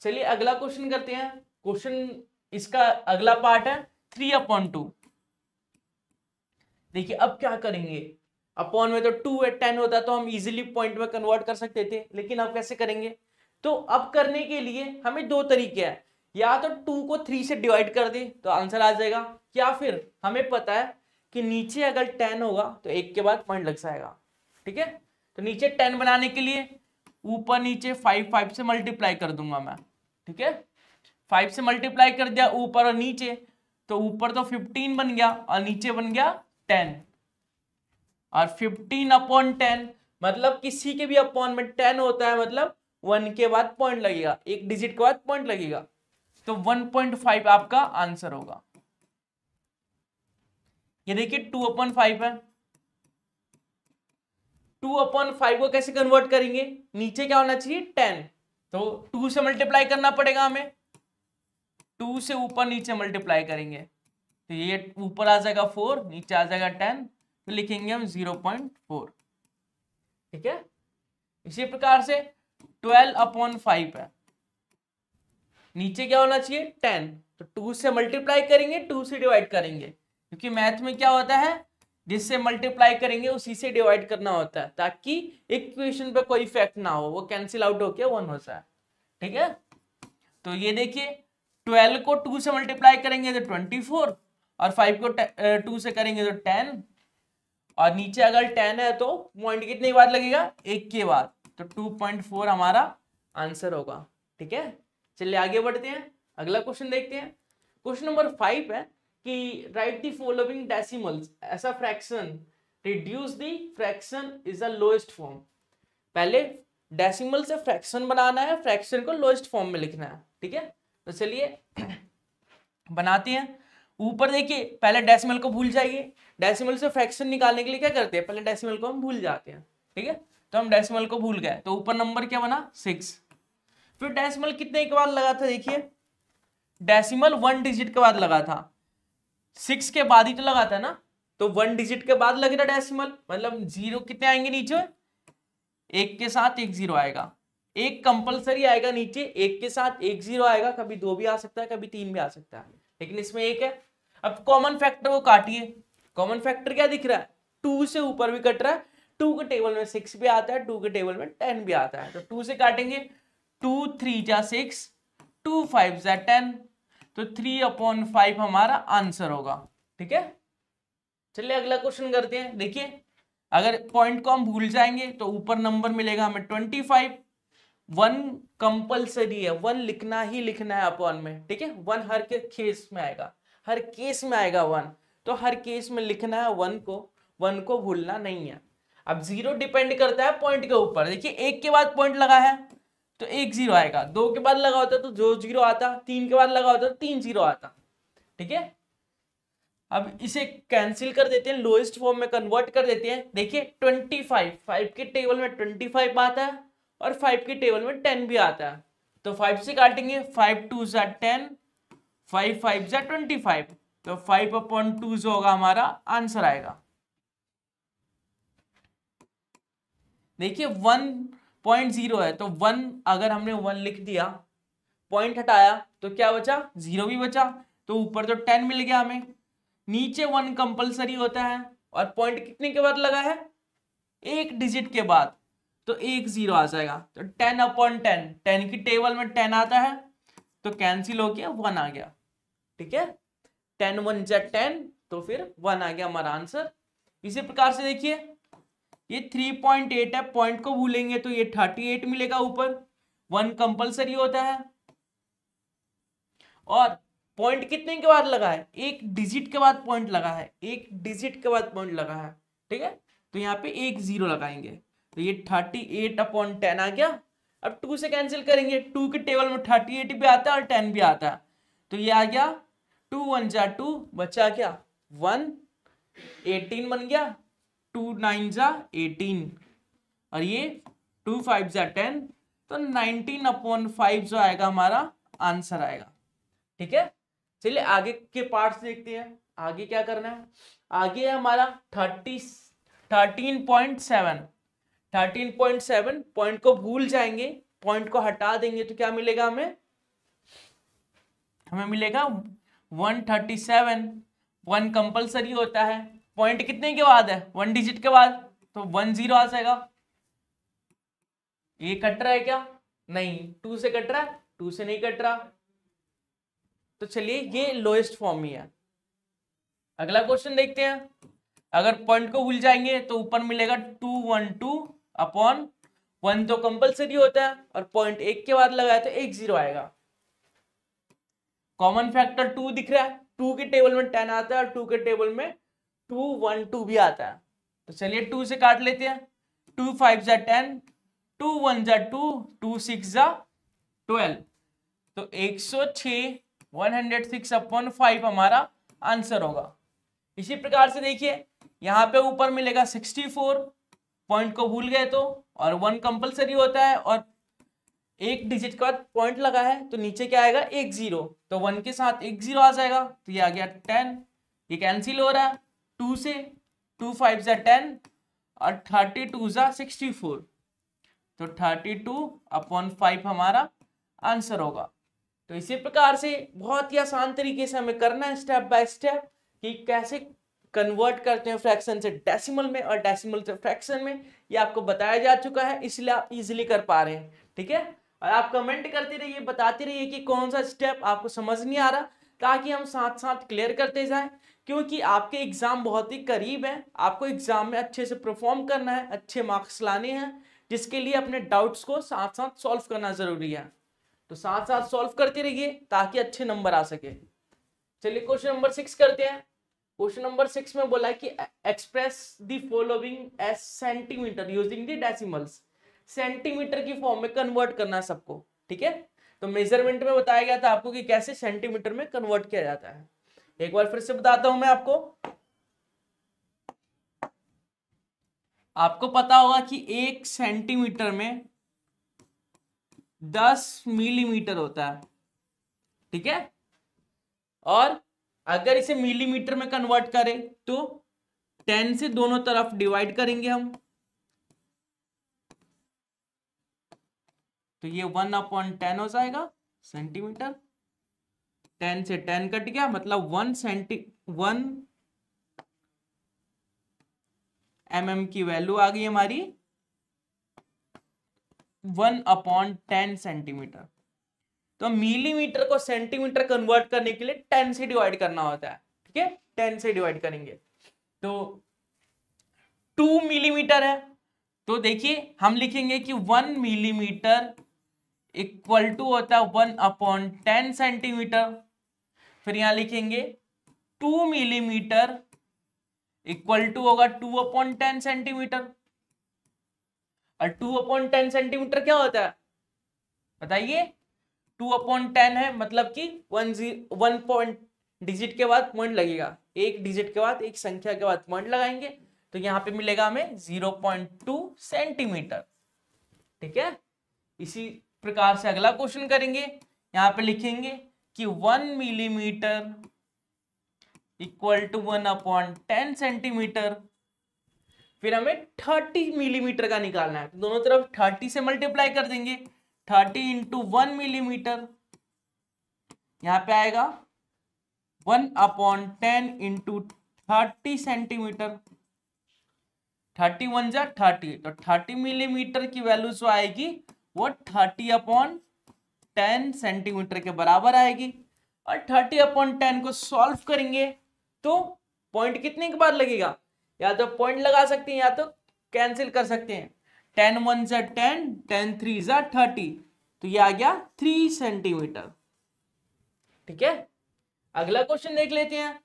चलिए अगला क्वेश्चन करते हैं क्वेश्चन इसका अगला पार्ट है थ्री अपॉन टू देखिए अब क्या करेंगे अपॉन में तो टू एट टेन होता तो हम इजिली पॉइंट में कन्वर्ट कर सकते थे लेकिन अब कैसे करेंगे तो अब करने के लिए हमें दो तरीके हैं या तो टू को थ्री से डिवाइड कर दे तो आंसर आ जाएगा या फिर हमें पता है कि नीचे अगर टेन होगा तो एक के बाद पॉइंट लग जाएगा ठीक है तो नीचे टेन बनाने के लिए ऊपर नीचे फाइव फाइव से मल्टीप्लाई कर दूंगा मैं ठीक है फाइव से मल्टीप्लाई कर दिया ऊपर और नीचे तो ऊपर तो फिफ्टीन बन गया और नीचे बन गया टेन और फिफ्टीन अपॉन टेन मतलब किसी के भी अपॉन में टेन होता है मतलब वन के बाद पॉइंट लगेगा एक डिजिट के बाद पॉइंट लगेगा तो 1.5 आपका आंसर होगा ये देखिए टू अपॉन फाइव है टू अपॉन फाइव को कैसे कन्वर्ट करेंगे नीचे क्या होना चाहिए टेन तो टू से मल्टीप्लाई करना पड़ेगा हमें टू से ऊपर नीचे मल्टीप्लाई करेंगे तो ये ऊपर आ जाएगा फोर नीचे आ जाएगा टेन तो लिखेंगे हम जीरो पॉइंट फोर ठीक है इसी प्रकार से ट्वेल्व अपॉन फाइव है नीचे क्या होना चाहिए टेन तो टू से मल्टीप्लाई करेंगे टू से डिवाइड करेंगे क्योंकि मैथ में क्या होता है जिससे मल्टीप्लाई करेंगे उसी से डिवाइड करना होता है ताकि इक्वेशन पे कोई इफेक्ट ना हो वो कैंसिल आउट होके वन हो जाए ठीक है तो ये देखिए ट्वेल्व को टू से मल्टीप्लाई करेंगे तो ट्वेंटी फोर और फाइव को टू से करेंगे तो टेन और नीचे अगर टेन है तो पॉइंट कितने के बाद लगेगा एक के बाद तो टू पॉइंट फोर हमारा आंसर होगा ठीक है चलिए आगे बढ़ते हैं अगला क्वेश्चन देखते हैं क्वेश्चन नंबर फाइव है कि राइट दी फॉलोइंग डेसिमल्स ऐसा fraction reduce the fraction is the lowest form पहले डेसिमल से फ्रैक्शन बनाना है फ्रैक्शन को लोएस्ट फॉर्म में लिखना है ठीक है तो चलिए बनाते हैं ऊपर देखिए पहले डेसिमल को भूल जाइए डेसिमल से फ्रैक्शन निकालने के लिए क्या करते हैं पहले डेसिमल को हम भूल जाते हैं ठीक है तो हम डेसिमल को भूल गए तो ऊपर नंबर क्या बना सिक्स फिर डेसिमल कितने के बाद लगा था देखिए डेसिमल वन डिजिट के बाद लगा था सिक्स के बाद ही तो लगा था ना तो वन डिजिट के बाद लग डेसिमल मतलब जीरो कितने आएंगे नीचे एक के साथ एक जीरो आएगा एक कंपलसरी आएगा नीचे एक के साथ एक जीरो आएगा कभी दो भी आ सकता है कभी तीन भी आ सकता है लेकिन इसमें एक है अब कॉमन फैक्टर को काटिए कॉमन फैक्टर क्या दिख रहा है टू से ऊपर भी कट रहा है टू के टेबल में सिक्स भी आता है टू के टेबल में टेन भी आता है तो टू से काटेंगे टू थ्री जा सिक्स टू फाइव जा टेन तो थ्री अपॉन फाइव हमारा आंसर होगा ठीक है चलिए अगला क्वेश्चन करते हैं देखिए अगर पॉइंट को हम भूल जाएंगे तो ऊपर नंबर मिलेगा हमें ट्वेंटी फाइव वन कंपल्सरी है वन लिखना ही लिखना है अपॉन में ठीक है वन हर के केस में आएगा हर केस में आएगा वन तो हर केस में लिखना है वन को वन को भूलना नहीं है अब जीरो डिपेंड करता है पॉइंट के ऊपर देखिए एक के बाद पॉइंट लगा है तो एक जीरो आएगा दो के बाद लगा होता तो दो जीरो आता तीन के बाद लगा होता तो तीन जीरो आता ठीक है अब इसे कैंसिल कर देते हैं लोएस्ट फॉर्म में कन्वर्ट कर देते हैं देखिए ट्वेंटी फाइव फाइव के टेबल में ट्वेंटी फाइव आता है और फाइव के टेबल में टेन भी आता है तो फाइव से काटेंगे फाइव टू जै टेन फाइव फाइव जै ट्वेंटी फाइव तो फाइव अपॉइंट टू जो होगा हमारा आंसर आएगा देखिए वन पॉइंट जीरो है तो वन अगर हमने वन लिख दिया पॉइंट हटाया तो क्या बचा जीरो भी बचा तो ऊपर तो टेन मिल गया हमें नीचे वन कंपलसरी होता है और पॉइंट कितने के बाद लगा है एक डिजिट के बाद तो एक जीरो आ जाएगा तो टेन अपॉन टेन टेन की टेबल में टेन आता है तो कैंसिल हो गया वन आ गया ठीक है टेन वन जै टेन तो फिर वन आ गया हमारा आंसर इसी प्रकार से देखिए ये थ्री पॉइंट एट है पॉइंट को भूलेंगे तो ये थर्टी एट मिलेगा ऊपर वन कंपल्सरी होता है और पॉइंट कितने के बाद लगा है एक डिजिट के बाद पॉइंट लगा है एक डिजिट के बाद पॉइंट लगा है ठीक है तो यहाँ पे एक जीरो लगाएंगे तो ये थर्टी एट अपॉन टेन आ गया अब टू से कैंसिल करेंगे टू के टेबल में थर्टी एट भी आता है और टेन भी आता है तो ये आ गया टू वन जा टू बचा क्या वन एटीन बन गया टू नाइन जा एटीन और ये टू फाइव जा टेन तो नाइनटीन अपॉन फाइव जो आएगा हमारा आंसर आएगा ठीक है चलिए आगे के पार्ट्स देखते हैं आगे क्या करना है आगे है हमारा thirty thirteen point seven thirteen point seven point को भूल जाएंगे पॉइंट को हटा देंगे तो क्या मिलेगा हमें हमें मिलेगा one thirty seven one compulsory होता है पॉइंट कितने के बाद है वन डिजिट के बाद तो वन जीरो आ जाएगा ये कट रहा है क्या नहीं टू से कट रहा है टू से नहीं कट रहा तो चलिए ये लोएस्ट फॉर्म ही है अगला क्वेश्चन देखते हैं अगर पॉइंट को भूल जाएंगे तो ऊपर मिलेगा two one two upon one तो कंपलसरी होता है और पॉइंट एक के बाद लगाया तो एक जीरो आएगा कॉमन फैक्टर टू दिख रहा है टू के टेबल में टेन आता है और टू के टेबल में टू वन टू भी आता है तो चलिए टू से काट लेते हैं टू फाइव जा टेन टू वन जा टू टू सिक्स जा ट्वेल्व तो एक सौ छ one hundred six upon five हमारा आंसर होगा इसी प्रकार से देखिए यहाँ पे ऊपर मिलेगा सिक्सटी फोर पॉइंट को भूल गए तो और वन कंपलसरी होता है और एक डिजिट के बाद पॉइंट लगा है तो नीचे क्या आएगा एक जीरो तो वन के साथ एक जीरो आ जाएगा तो ये आ गया टेन ये कैंसिल हो रहा है टू से टू फाइव जै टेन और थर्टी टू जै सिक्सटी फोर तो थर्टी टू अपॉन फाइव हमारा आंसर होगा तो इसी प्रकार से बहुत ही आसान तरीके से हमें करना है स्टेप बाय स्टेप कि कैसे कन्वर्ट करते हैं फ्रैक्शन से डेसिमल में और डेसिमल से फ्रैक्शन में ये आपको बताया जा चुका है इसलिए आप इजीली कर पा रहे हैं ठीक है और आप कमेंट करते रहिए बताते रहिए कि कौन सा स्टेप आपको समझ नहीं आ रहा ताकि हम साथ साथ क्लियर करते जाएं क्योंकि आपके एग्ज़ाम बहुत ही करीब है आपको एग्ज़ाम में अच्छे से परफॉर्म करना है अच्छे मार्क्स लाने हैं जिसके लिए अपने डाउट्स को साथ साथ सॉल्व करना ज़रूरी है तो साथ साथ सॉल्व करते रहिए ताकि अच्छे नंबर आ सके चलिए क्वेश्चन नंबर सिक्स करते हैं क्वेश्चन नंबर सिक्स में बोला है कि express the following as centimetre using the decimals centimetre की फॉर्म में कन्वर्ट करना है सबको ठीक है तो मेजरमेंट में बताया गया था आपको कि कैसे सेंटीमीटर में कन्वर्ट किया जाता है एक बार फिर से बताता हूं मैं आपको आपको पता होगा कि एक सेंटीमीटर में दस मिलीमीटर होता है ठीक है और अगर इसे मिलीमीटर में कन्वर्ट करें तो टेन से दोनों तरफ डिवाइड करेंगे हम तो ये वन अपॉन टेन हो जाएगा सेंटीमीटर टेन से टेन कट गया मतलब one centi one M mm की वैल्यू आ गई हमारी वन अपॉन टेन सेंटीमीटर तो मिलीमीटर को सेंटीमीटर कन्वर्ट करने के लिए टेन से डिवाइड करना होता है ठीक है टेन से डिवाइड करेंगे तो टू मिलीमीटर है तो देखिए हम लिखेंगे कि वन मिलीमीटर इक्वल टू होता है वन अपॉन टेन सेंटीमीटर फिर यहां लिखेंगे टू मिलीमीटर इक्वल टू होगा टू अपॉन टेन सेंटीमीटर और टू अपॉन टेन सेंटीमीटर क्या होता है बताइए टू अपॉन टेन है मतलब कि one zero one point digit के बाद पॉइंट लगेगा एक डिजिट के बाद एक संख्या के बाद पॉइंट लगाएंगे तो यहां पे मिलेगा हमें जीरो पॉइंट टू सेंटीमीटर ठीक है इसी प्रकार से अगला क्वेश्चन करेंगे यहां पे लिखेंगे कि one millimetre equal to one upon ten centimetre फिर हमें थर्टी मिलीमीटर का निकालना है तो दोनों तरफ थर्टी से मल्टीप्लाई कर देंगे थर्टी इंटू वन मिलीमीटर यहां पे आएगा one upon ten into thirty centimetre thirty one जा थर्टी तो थर्टी मिलीमीटर की वैल्यू जो आएगी वो थर्टी अपॉन टेन सेंटीमीटर के बराबर आएगी और थर्टी अपॉन टेन को सॉल्व करेंगे तो पॉइंट कितने के बाद लगेगा या तो पॉइंट लगा सकते हैं या तो कैंसिल कर सकते हैं टेन वन जा टेन टेन थ्री जा थर्टी तो ये आ गया थ्री सेंटीमीटर ठीक है अगला क्वेश्चन देख लेते हैं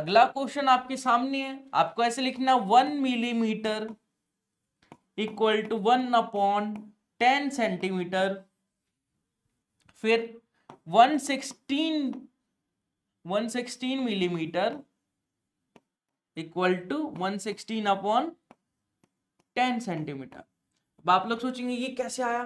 अगला क्वेश्चन आपके सामने है आपको ऐसे लिखना one millimetre equal to one upon ten centimetre फिर one sixteen one sixteen millimetre equal to one sixteen upon ten centimetre अब आप लोग सोचेंगे ये कैसे आया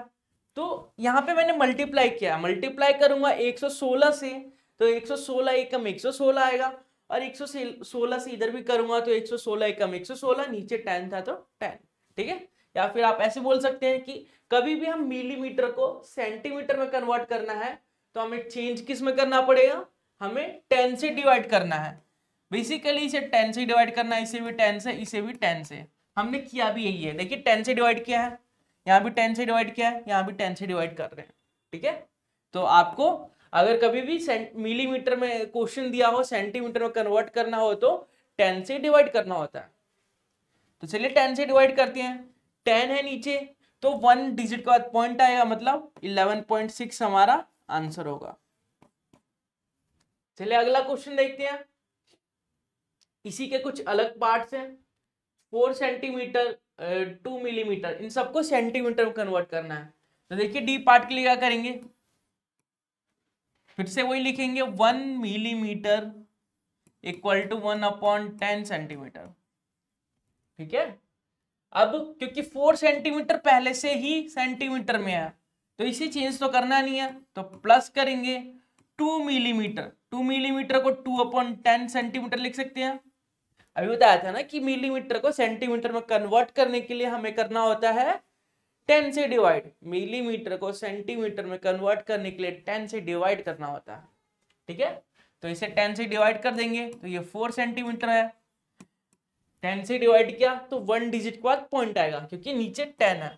तो यहां पे मैंने मल्टीप्लाई किया मल्टीप्लाई करूंगा 116 से तो 116 एकम सोलह आएगा और 116 से इधर भी करूंगा तो 116 एकम सोलह नीचे 10 था तो 10 ठीक है या फिर आप ऐसे बोल सकते हैं कि कभी भी हम मिलीमीटर को सेंटीमीटर में कन्वर्ट करना है तो हमें चेंज किस में करना पड़ेगा हमें टेन से डिवाइड करना है बेसिकली इसे टेन से डिवाइड करना है इसे भी टेन से इसे भी टेन से हमने किया भी यही है देखिए टेन से डिवाइड किया है यहाँ भी टेन से डिवाइड किया है यहाँ भी टेन से डिवाइड कर रहे हैं ठीक है तो आपको अगर कभी भी मिलीमीटर में क्वेश्चन दिया हो सेंटीमीटर में कन्वर्ट करना हो तो टेन से डिवाइड करना होता है तो चलिए टेन से डिवाइड करते हैं टेन है नीचे तो वन डिजिट के बाद पॉइंट आएगा मतलब इलेवन पॉइंट सिक्स हमारा आंसर होगा चलिए अगला क्वेश्चन देखते हैं इसी के कुछ अलग पार्ट्स हैं फोर सेंटीमीटर टू मिलीमीटर इन सबको सेंटीमीटर में कन्वर्ट करना है तो देखिए डी पार्ट के लिए क्या करेंगे फिर से वही लिखेंगे one millimetre equal to one upon ten centimetre ठीक है अब क्योंकि फोर सेंटीमीटर पहले से ही सेंटीमीटर में है तो इसे चेंज तो करना नहीं है तो प्लस करेंगे टू मिलीमीटर टू मिलीमीटर को टू अपॉन टेन सेंटीमीटर लिख सकते हैं अभी बताया था ना कि मिलीमीटर को सेंटीमीटर में कन्वर्ट करने के लिए हमें करना होता है टेन से डिवाइड मिलीमीटर को सेंटीमीटर में कन्वर्ट करने के लिए टेन से डिवाइड करना होता है ठीक है तो इसे टेन से डिवाइड कर देंगे तो ये फोर सेंटीमीटर है टेन से डिवाइड किया तो वन डिजिट के बाद पॉइंट आएगा क्योंकि नीचे टेन है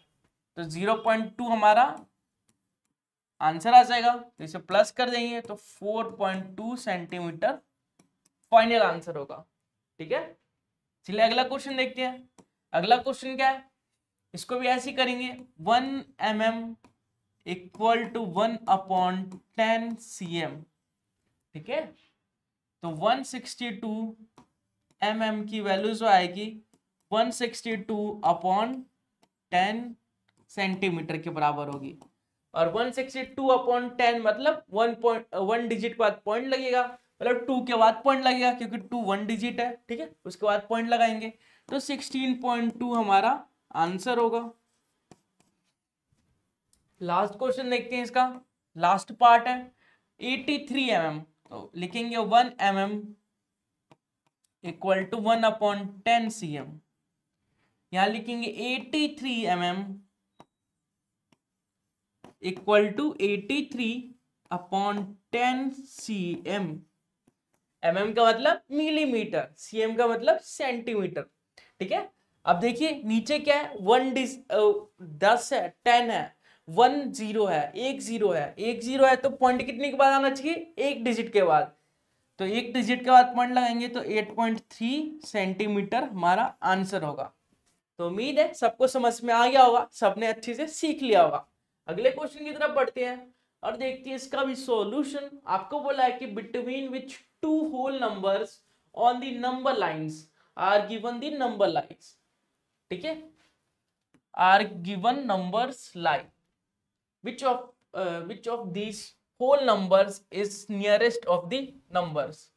तो जीरो पॉइंट टू हमारा आंसर आ जाएगा तो इसे प्लस कर देंगे तो four point two centimetre final answer होगा ठीक है चलिए अगला क्वेश्चन देखते हैं अगला क्वेश्चन क्या है इसको भी ऐसे करेंगे one M M equal to one upon ten C M ठीक है तो one sixty two M mm की वैल्यू जो आएगी 162 sixty two upon ten centimetre के बराबर होगी और 162 सिक्सटी टू अपॉन टेन मतलब वन पॉइंट वन डिजिट के बाद पॉइंट लगेगा मतलब टू के बाद पॉइंट लगेगा क्योंकि टू वन डिजिट है ठीक है उसके बाद पॉइंट लगाएंगे तो 16.2 हमारा आंसर होगा लास्ट क्वेश्चन देखते हैं इसका लास्ट पार्ट है 83 थ्री mm, तो लिखेंगे 1 M mm equal to one upon ten C M यहां लिखेंगे eighty three M M equal to eighty three upon ten C M M M का मतलब मिलीमीटर सी एम का मतलब सेंटीमीटर ठीक है अब देखिए नीचे क्या है वन डिस दस है टेन है वन जीरो है एक जीरो है एक जीरो है तो पॉइंट कितने के बाद आना चाहिए एक डिजिट के बाद तो एक डिजिट के बाद पॉइंट लगाएंगे तो 8.3 सेंटीमीटर हमारा आंसर होगा तो उम्मीद है सबको समझ में आ गया होगा सबने अच्छे से सीख लिया होगा अगले क्वेश्चन की तरफ बढ़ते हैं और देखते हैं इसका भी सॉल्यूशन आपको बोला है कि between which two whole numbers on the number lines are given the number lines ठीक है are given numbers line which of which of these whole numbers is nearest of the numbers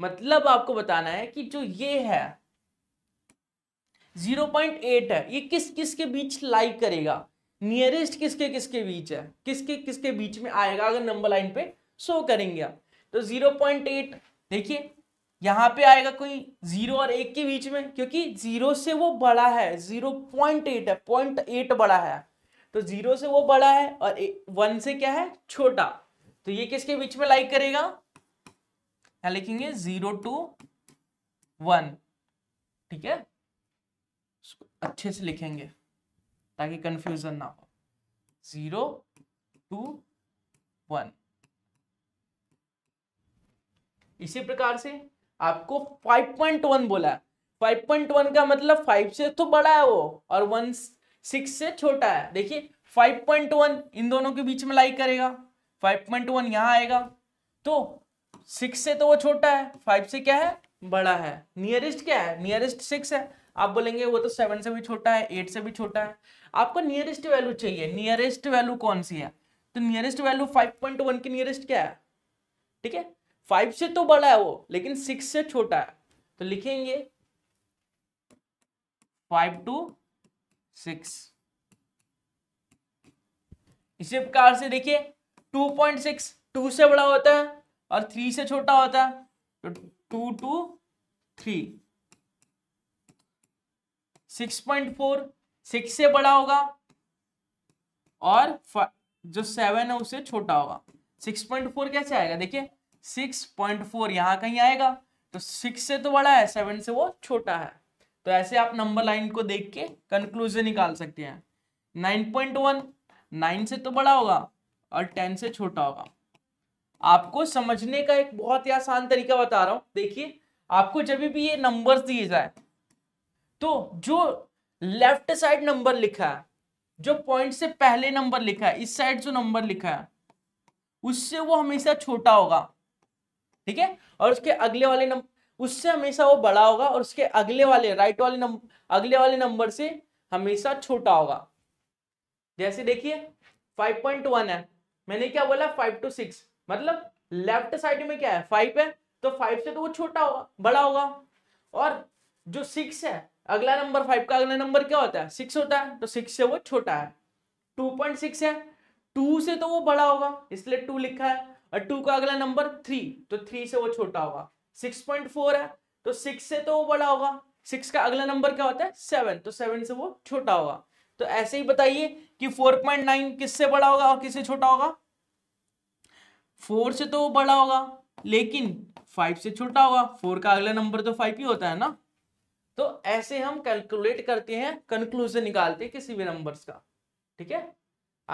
मतलब आपको बताना है कि जो ये है 0.8 है ये किस किस के बीच लाइक करेगा नियरेस्ट किसके किसके बीच है किसके किसके बीच में आएगा अगर नंबर लाइन पे शो करेंगे तो 0.8 देखिए यहां पे आएगा कोई जीरो और एक के बीच में क्योंकि जीरो से वो बड़ा है 0.8 है पॉइंट एट बड़ा है तो जीरो से वो बड़ा है और वन से क्या है छोटा तो ये किसके बीच में लाइक करेगा क्या लिखेंगे जीरो टू वन ठीक है इसको अच्छे से लिखेंगे ताकि कंफ्यूजन ना हो जीरो टू वन इसी प्रकार से आपको फाइव पॉइंट वन बोला फाइव पॉइंट वन का मतलब फाइव से तो बड़ा है वो और वन सिक्स से छोटा है देखिए फाइव पॉइंट वन इन दोनों के बीच में लाइक करेगा फाइव पॉइंट वन यहां आएगा तो सिक्स से तो वो छोटा है फाइव से क्या है बड़ा है नियरेस्ट क्या है नियरेस्ट सिक्स है आप बोलेंगे वो तो सेवन से भी छोटा है एट से भी छोटा है आपको नियरेस्ट वैल्यू चाहिए नियरेस्ट वैल्यू कौन सी है तो nearest value five point one की नियरेस्ट क्या है ठीक है फाइव से तो बड़ा है वो लेकिन सिक्स से छोटा है तो लिखेंगे फाइव टू सिक्स इसी प्रकार से देखिए टू पॉइंट सिक्स टू से बड़ा होता है और थ्री से छोटा होता है तो two two three six point four six से बड़ा होगा और जो सेवन है उससे छोटा होगा सिक्स पॉइंट फोर कैसे आएगा देखिए सिक्स पॉइंट फोर यहां कहीं आएगा तो सिक्स से तो बड़ा है सेवन से वो छोटा है तो ऐसे आप नंबर लाइन को देख के कंक्लूजन निकाल सकते हैं नाइन पॉइंट वन नाइन से तो बड़ा होगा और टेन से छोटा होगा आपको समझने का एक बहुत ही आसान तरीका बता रहा हूं देखिए आपको जब भी ये नंबर दिए जाए तो जो लेफ्ट साइड नंबर लिखा है जो पॉइंट से पहले नंबर लिखा है इस साइड जो नंबर लिखा है उससे वो हमेशा छोटा होगा ठीक है और उसके अगले वाले नंबर उससे हमेशा वो बड़ा होगा और उसके अगले वाले राइट वाले नंबर अगले वाले नंबर से हमेशा छोटा होगा जैसे देखिए 5.1 है मैंने क्या बोला 5 टू 6 मतलब लेफ्ट साइड में क्या है 5 है तो 5 से तो वो छोटा होगा बड़ा होगा और जो 6 है अगला नंबर 5 का अगला नंबर क्या होता है सिक्स होता है तो सिक्स से वो छोटा है 2.6 है टू से तो वो बड़ा होगा इसलिए टू लिखा है और टू का अगला नंबर थ्री तो थ्री से वो छोटा होगा सिक्स पॉइंट फोर है तो सिक्स से तो वो बड़ा होगा सिक्स का अगला नंबर क्या होता है सेवन तो सेवन से वो छोटा होगा तो ऐसे ही बताइए कि फोर पॉइंट नाइन किससे बड़ा होगा और किससे छोटा होगा फोर से तो वो बड़ा होगा लेकिन फाइव से छोटा होगा फोर का अगला नंबर तो फाइव ही होता है ना तो ऐसे हम कैलकुलेट करते हैं कंक्लूजन निकालते हैं किसी भी नंबर का ठीक है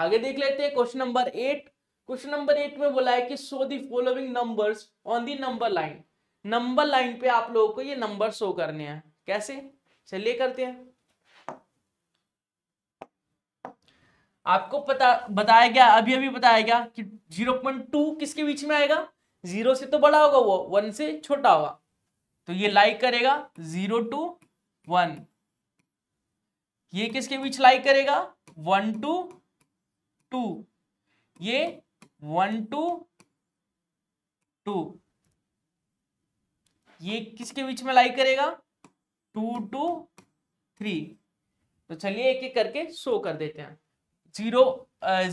आगे देख लेते हैं question number eight question number eight में बोला है कि show the following numbers on the number line number line पे आप लोगों को ये नंबर शो करने हैं कैसे चलिए करते हैं आपको पता बताया गया अभी अभी बताया गया कि जीरो पॉइंट टू किसके बीच में आएगा जीरो से तो बड़ा होगा वो वन से छोटा होगा तो ये लाइक करेगा जीरो टू वन ये किसके बीच लाइक करेगा वन टू टू ये वन टू टू ये किसके बीच में लाई करेगा टू टू थ्री तो चलिए एक एक करके शो कर देते हैं जीरो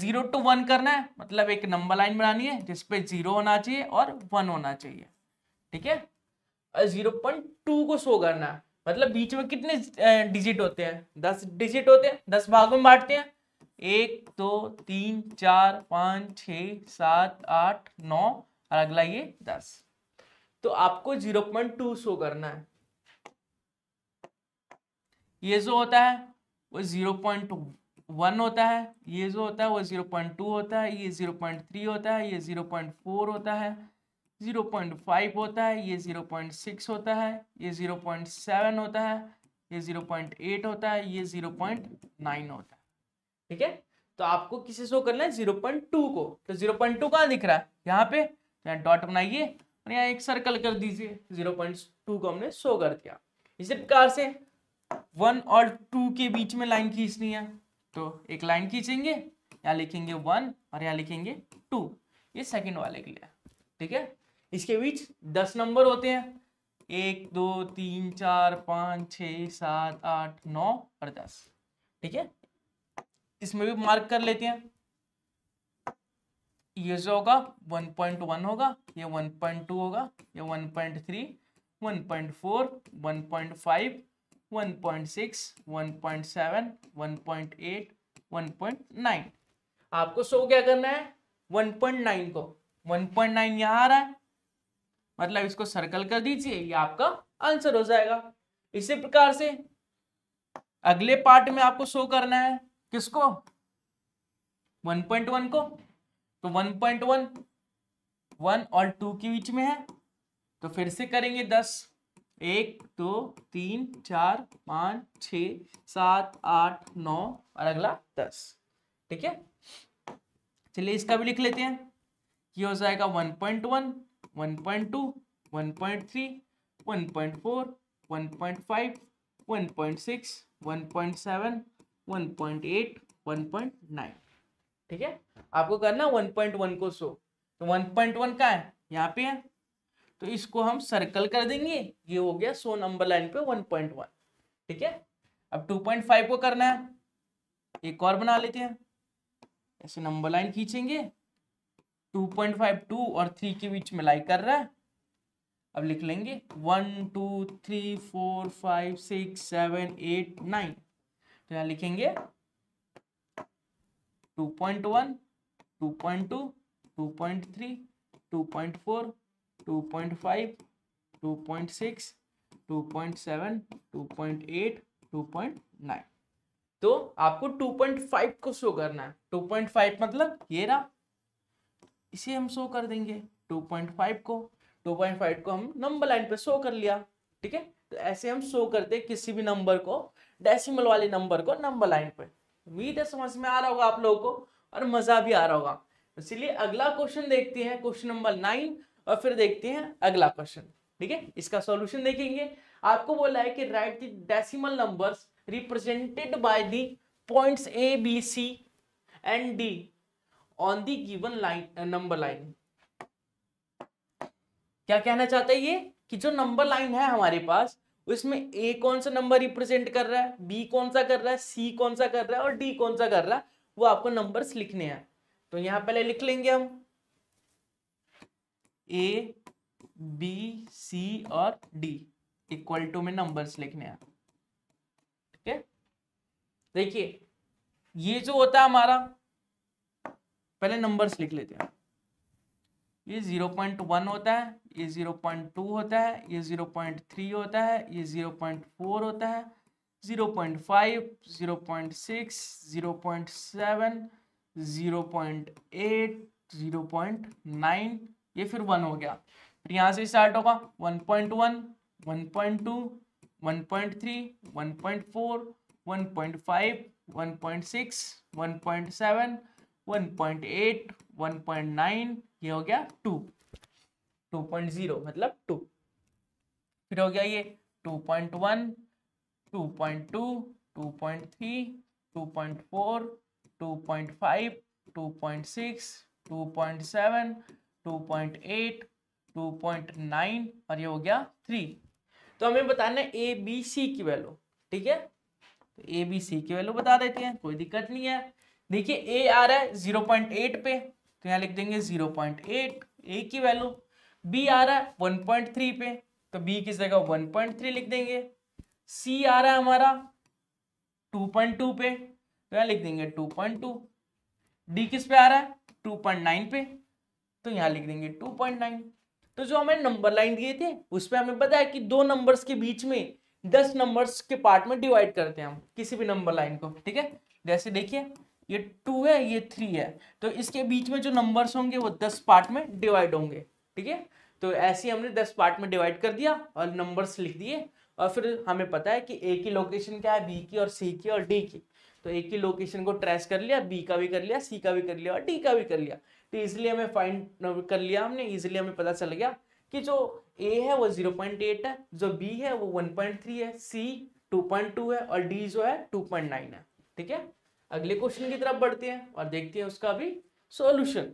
जीरो टू वन करना है मतलब एक नंबर लाइन बनानी है जिसपे जीरो होना चाहिए और वन होना चाहिए ठीक है जीरो पॉइंट टू को शो करना है मतलब बीच में कितने डिजिट होते हैं दस डिजिट होते हैं दस भागों में बांटते हैं एक दो तीन चार पाँच छ सात आठ नौ और अगला ये दस तो आपको जीरो पॉइंट टू शो करना है ये जो होता है वो जीरो पॉइंट वन होता है ये जो होता है वो जीरो पॉइंट टू होता है ये जीरो पॉइंट थ्री होता है ये जीरो पॉइंट फोर होता है जीरो पॉइंट फाइव होता है ये जीरो पॉइंट सिक्स होता है ये जीरो पॉइंट सेवन होता है ये जीरो पॉइंट एट होता है ये जीरो पॉइंट नाइन होता है ठीक है तो आपको किसे शो करना है जीरो पॉइंट टू को तो जीरो पॉइंट टू कहाँ दिख रहा है यहाँ पे डॉट बनाइए यहाँ एक सर्कल कर दीजिए जीरो पॉइंट टू को हमने शो कर दिया इसी प्रकार से वन और टू के बीच में लाइन खींचनी है तो एक लाइन खींचेंगे यहाँ लिखेंगे वन और यहाँ लिखेंगे टू ये सेकंड वाले के लिए ठीक है इसके बीच दस नंबर होते हैं एक दो तीन चार पाँच छ सात आठ नौ और दस ठीक है इसमें भी मार्क कर लेते हैं ये जो होगा 1.1 होगा ये 1.2 होगा ये 1.3 1.4 1.5 1.6 1.7 1.8 1.9 आपको सो क्या करना है 1.9 को 1.9 यहाँ आ रहा है मतलब इसको सर्कल कर दीजिए ये आपका आंसर हो जाएगा इसी प्रकार से अगले पार्ट में आपको शो करना है किसको 1.1 को तो 1.1 1 और 2 के बीच में है तो फिर से करेंगे 10 एक दो तीन चार पाँच छ सात आठ नौ और अगला दस ठीक है चलिए इसका भी लिख लेते हैं ये हो जाएगा one point one one point two one point three one point four one point five one point six one point seven one point eight one point nine ठीक है आपको करना वन पॉइंट वन को शो तो one point one का है यहाँ पे है तो इसको हम सर्कल कर देंगे ये हो गया सो नंबर लाइन पे वन पॉइंट वन ठीक है अब टू पॉइंट फाइव को करना है एक और बना लेते हैं ऐसे नंबर लाइन खींचेंगे टू पॉइंट फाइव टू और थ्री के बीच में लाइक कर रहा है अब लिख लेंगे one two three four five six seven eight nine तो यहाँ लिखेंगे two point one two point two two point three two point four two point five two point seven two point eight two point तो आपको two point five को show करना है to point five मतलब ये रहा इसे हम शो कर देंगे टू पॉइंट फाइव को टू पॉइंट फाइव को हम नंबर लाइन पे शो कर लिया ठीक है तो ऐसे हम शो करते किसी भी नंबर को डेसिमल वाले नंबर को नंबर लाइन पे उम्मीद है समझ में आ रहा होगा आप लोगों को और मजा भी आ रहा होगा इसलिए अगला क्वेश्चन देखते हैं क्वेश्चन नंबर नाइन और फिर देखते हैं अगला क्वेश्चन ठीक है इसका सॉल्यूशन देखेंगे आपको बोला है कि write the decimal numbers represented by the points A B C and D on the given line number line क्या कहना चाहते हैं ये कि जो नंबर लाइन है हमारे पास उसमें तो ए कौन सा नंबर रिप्रेजेंट कर रहा है बी कौन सा कर रहा है सी कौन सा कर रहा है और डी कौन सा कर रहा है वो आपको नंबर्स लिखने हैं तो यहां पहले लिख लेंगे हम ए बी सी और डी इक्वल टू में नंबर्स लिखने हैं ठीक है देखिए ये जो होता है हमारा पहले नंबर्स लिख लेते हैं ये जीरो पॉइंट वन होता है ये ज़ीरो पॉइंट टू होता है ये ज़ीरो पॉइंट थ्री होता है ये ज़ीरो पॉइंट फोर होता है zero point five zero point six zero point seven zero point eight zero point nine ये फिर वन हो गया फिर यहाँ से स्टार्ट होगा one point one one point two one point three one point four one point five one point six one point seven one point eight one point nine ये हो गया टू टू पॉइंट जीरो मतलब two फिर हो गया ये two point one two point two two point three two point four two point five two point six two point seven two point eight two point nine और ये हो गया three तो हमें बताना है ए बी सी की वैल्यू ठीक है ए बी सी की वैल्यू बता देते हैं कोई दिक्कत नहीं है देखिए ए आ रहा है जीरो पॉइंट एट पे तो यहाँ लिख देंगे जीरो पॉइंट एट ए की वैल्यू बी आ रहा है वन पॉइंट थ्री पे तो बी की जगह वन पॉइंट थ्री लिख देंगे सी आ रहा है हमारा टू पॉइंट टू पे तो यहाँ लिख देंगे टू पॉइंट टू डी किस पे आ रहा है टू पॉइंट नाइन पे तो यहाँ लिख देंगे टू पॉइंट नाइन तो जो हमें नंबर लाइन दिए थे पर हमें पता है कि दो नंबर्स के बीच में दस नंबर्स के पार्ट में डिवाइड करते हैं हम किसी भी नंबर लाइन को ठीक है जैसे देखिए ये टू है ये थ्री है तो इसके बीच में जो नंबर्स होंगे वो दस पार्ट में डिवाइड होंगे ठीक है तो ऐसे हमने दस पार्ट में डिवाइड कर दिया और नंबर्स लिख दिए और फिर हमें पता है कि ए की लोकेशन क्या है बी की और सी की और डी की तो ए की लोकेशन को ट्रेस कर लिया बी का भी कर लिया सी का भी कर लिया और डी का भी कर लिया तो इजिली हमें फाइंड uh, कर लिया हमने इजिली हमें पता चल गया कि जो ए है वो जीरो पॉइंट एट है जो बी है वो वन पॉइंट थ्री है सी टू पॉइंट टू है और डी जो है टू पॉइंट नाइन है ठीक है अगले क्वेश्चन की तरफ बढ़ते हैं और देखते हैं उसका भी सोल्यूशन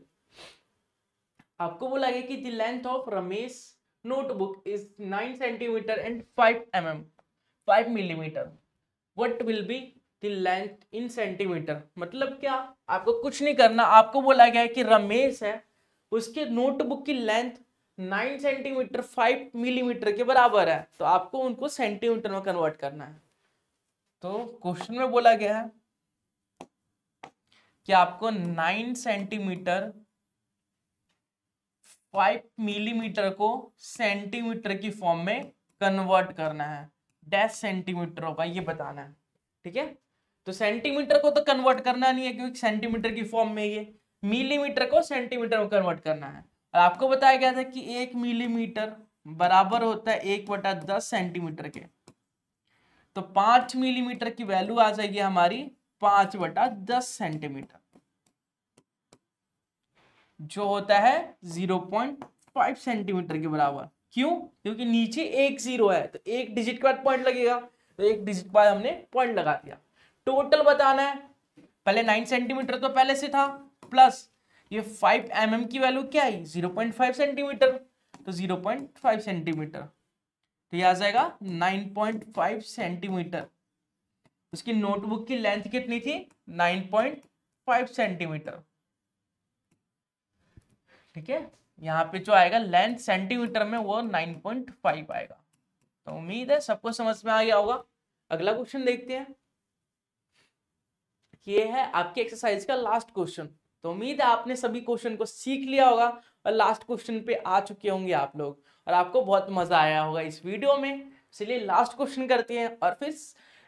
आपको बोला गया कि the length of Ramesh notebook is nine centimetre and five M M five millimetre what will be the length in centimetre मतलब क्या आपको कुछ नहीं करना आपको बोला गया है कि रमेश है उसके नोटबुक की length nine centimetre five millimetre के बराबर है तो आपको उनको सेंटीमीटर में कन्वर्ट करना है तो क्वेश्चन में बोला गया है कि आपको नाइन सेंटीमीटर फाइव मिलीमीटर को सेंटीमीटर की फॉर्म में कन्वर्ट करना है डैश सेंटीमीटर होगा ये बताना है ठीक है तो सेंटीमीटर को तो कन्वर्ट करना नहीं है क्योंकि सेंटीमीटर की फॉर्म में ये मिलीमीटर को सेंटीमीटर में कन्वर्ट करना है और आपको बताया गया था कि एक मिलीमीटर बराबर होता है एक बटा दस सेंटीमीटर के तो पांच मिलीमीटर की वैल्यू आ जाएगी हमारी पांच बटा दस सेंटीमीटर जो होता है जीरो पॉइंट फाइव सेंटीमीटर के बराबर क्यों क्योंकि नीचे एक जीरो है तो एक डिजिट के बाद पॉइंट लगेगा तो एक डिजिट के बाद हमने पॉइंट लगा दिया टोटल बताना है पहले नाइन सेंटीमीटर तो पहले से था प्लस ये फाइव एम mm की वैल्यू क्या है जीरो पॉइंट फाइव सेंटीमीटर तो जीरो पॉइंट फाइव सेंटीमीटर तो यह आ जाएगा नाइन पॉइंट फाइव सेंटीमीटर उसकी नोटबुक की लेंथ कितनी थी नाइन पॉइंट फाइव सेंटीमीटर ठीक है यहाँ पे जो आएगा लेंथ सेंटीमीटर में वो 9.5 आएगा तो उम्मीद है सबको समझ में आ गया होगा अगला क्वेश्चन देखते हैं ये है आपके एक्सरसाइज का लास्ट क्वेश्चन तो उम्मीद है आपने सभी क्वेश्चन को सीख लिया होगा और लास्ट क्वेश्चन पे आ चुके होंगे आप लोग और आपको बहुत मजा आया होगा इस वीडियो में इसलिए लास्ट क्वेश्चन करते हैं और फिर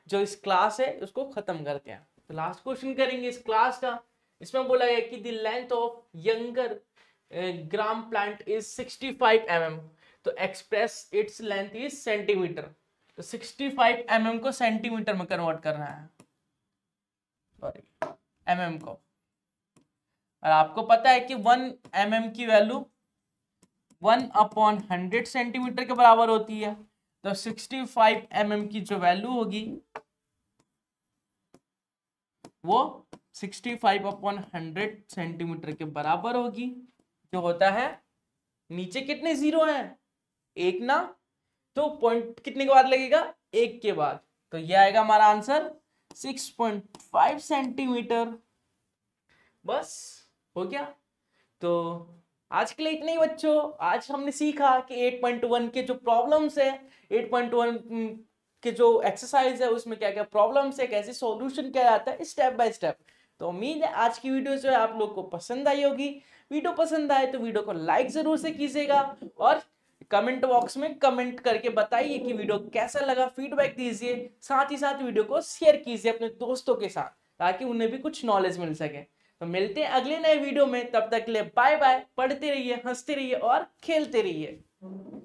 जो इस क्लास है उसको खत्म करते हैं तो लास्ट क्वेश्चन करेंगे इस क्लास का इसमें बोला गया कि देंथ length of younger gram plant is 65 five mm, तो express its length is centimetre तो 65 फाइव mm को सेंटीमीटर में कन्वर्ट करना है सॉरी mm को और आपको पता है कि वन एम mm की value one upon hundred centimetre के बराबर होती है तो 65 फाइव mm की जो वैल्यू होगी वो 65 फाइव अपॉन हंड्रेड सेंटीमीटर के बराबर होगी जो होता है नीचे कितने जीरो हैं एक ना तो पॉइंट कितने के बाद लगेगा एक के बाद तो ये आएगा हमारा आंसर 6.5 सेंटीमीटर बस हो गया तो आज के लिए इतने ही बच्चों आज हमने सीखा कि 8.1 के जो प्रॉब्लम्स है 8.1 के जो एक्सरसाइज है उसमें क्या क्या प्रॉब्लम्स है कैसे सॉल्यूशन क्या जाता है स्टेप बाय स्टेप तो उम्मीद है आज की वीडियो जो है आप लोग को पसंद आई होगी वीडियो पसंद आए तो वीडियो को लाइक जरूर से कीजिएगा और कमेंट बॉक्स में कमेंट करके बताइए कि वीडियो कैसा लगा फीडबैक दीजिए साथ ही साथ वीडियो को शेयर कीजिए अपने दोस्तों के साथ ताकि उन्हें भी कुछ नॉलेज मिल सके तो मिलते हैं अगले नए वीडियो में तब तक के लिए बाय बाय पढ़ते रहिए हंसते रहिए और खेलते रहिए